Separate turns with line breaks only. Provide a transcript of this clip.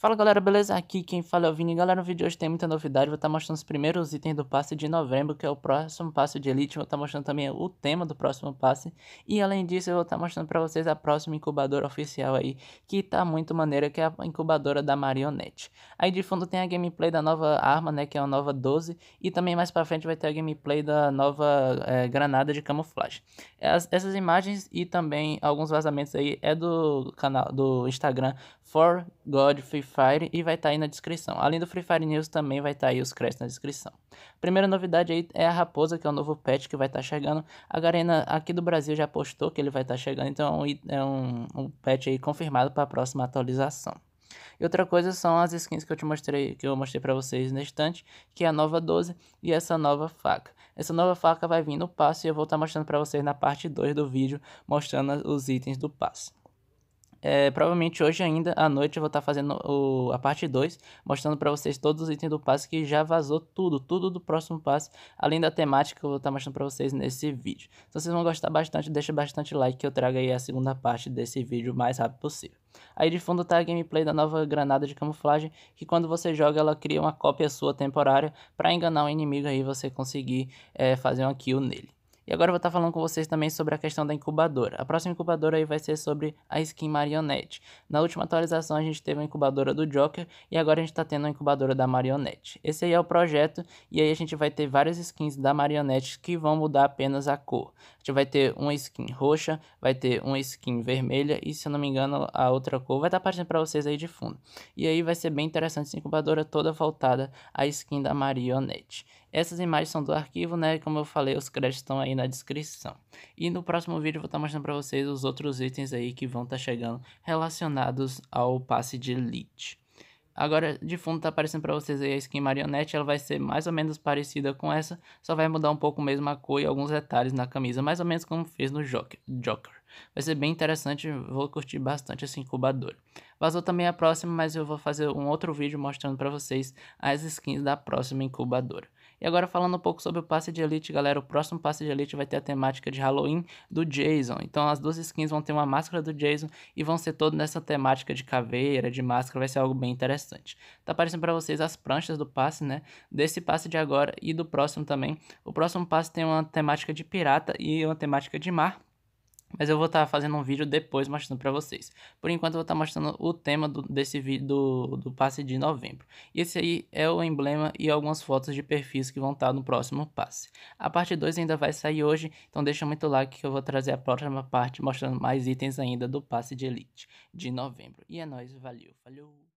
Fala galera, beleza? Aqui quem fala é o Vini. Galera, no vídeo de hoje tem muita novidade. Vou estar tá mostrando os primeiros itens do passe de novembro, que é o próximo passe de Elite. Vou estar tá mostrando também o tema do próximo passe. E além disso, eu vou estar tá mostrando para vocês a próxima incubadora oficial aí, que tá muito maneira, que é a incubadora da Marionette. Aí de fundo tem a gameplay da nova arma, né, que é a nova 12. E também mais para frente vai ter a gameplay da nova é, granada de camuflagem. As, essas imagens e também alguns vazamentos aí é do canal do Instagram For God Free Fire e vai estar tá aí na descrição. Além do Free Fire News também vai estar tá aí os créditos na descrição. Primeira novidade aí é a Raposa, que é o novo patch que vai estar tá chegando. A Garena aqui do Brasil já postou que ele vai estar tá chegando, então é um, é um patch aí confirmado para a próxima atualização. E outra coisa são as skins que eu te mostrei, que eu mostrei para vocês na estante, que é a nova 12 e essa nova faca. Essa nova faca vai vir no passe e eu vou estar tá mostrando para vocês na parte 2 do vídeo, mostrando os itens do passe. É, provavelmente hoje ainda, à noite, eu vou estar tá fazendo o, a parte 2, mostrando para vocês todos os itens do passe que já vazou tudo, tudo do próximo passe, além da temática que eu vou estar tá mostrando para vocês nesse vídeo. Então vocês vão gostar bastante, deixa bastante like que eu traga aí a segunda parte desse vídeo o mais rápido possível. Aí de fundo tá a gameplay da nova granada de camuflagem, que quando você joga ela cria uma cópia sua temporária para enganar o inimigo aí e você conseguir é, fazer uma kill nele. E agora eu vou estar tá falando com vocês também sobre a questão da incubadora. A próxima incubadora aí vai ser sobre a skin marionete. Na última atualização a gente teve a incubadora do Joker e agora a gente está tendo a incubadora da marionete. Esse aí é o projeto e aí a gente vai ter várias skins da marionete que vão mudar apenas a cor. A gente vai ter uma skin roxa, vai ter uma skin vermelha e se eu não me engano a outra cor vai estar tá aparecendo para vocês aí de fundo. E aí vai ser bem interessante essa incubadora toda voltada à skin da marionete. Essas imagens são do arquivo, né? Como eu falei, os créditos estão aí na descrição. E no próximo vídeo eu vou estar tá mostrando para vocês os outros itens aí que vão estar tá chegando relacionados ao passe de elite. Agora, de fundo tá aparecendo para vocês aí a skin marionete, ela vai ser mais ou menos parecida com essa, só vai mudar um pouco mesmo a cor e alguns detalhes na camisa, mais ou menos como fez no Joker. Joker. Vai ser bem interessante, vou curtir bastante essa incubadora. Vazou também a próxima, mas eu vou fazer um outro vídeo mostrando para vocês as skins da próxima incubadora. E agora falando um pouco sobre o passe de elite, galera, o próximo passe de elite vai ter a temática de Halloween do Jason. Então as duas skins vão ter uma máscara do Jason e vão ser todo nessa temática de caveira, de máscara, vai ser algo bem interessante. Tá aparecendo para vocês as pranchas do passe, né? Desse passe de agora e do próximo também. O próximo passe tem uma temática de pirata e uma temática de mar. Mas eu vou estar tá fazendo um vídeo depois mostrando para vocês. Por enquanto eu vou estar tá mostrando o tema do, desse vídeo do, do passe de novembro. Esse aí é o emblema e algumas fotos de perfis que vão estar tá no próximo passe. A parte 2 ainda vai sair hoje, então deixa muito like que eu vou trazer a próxima parte mostrando mais itens ainda do passe de elite de novembro. E é nóis, valeu, falou!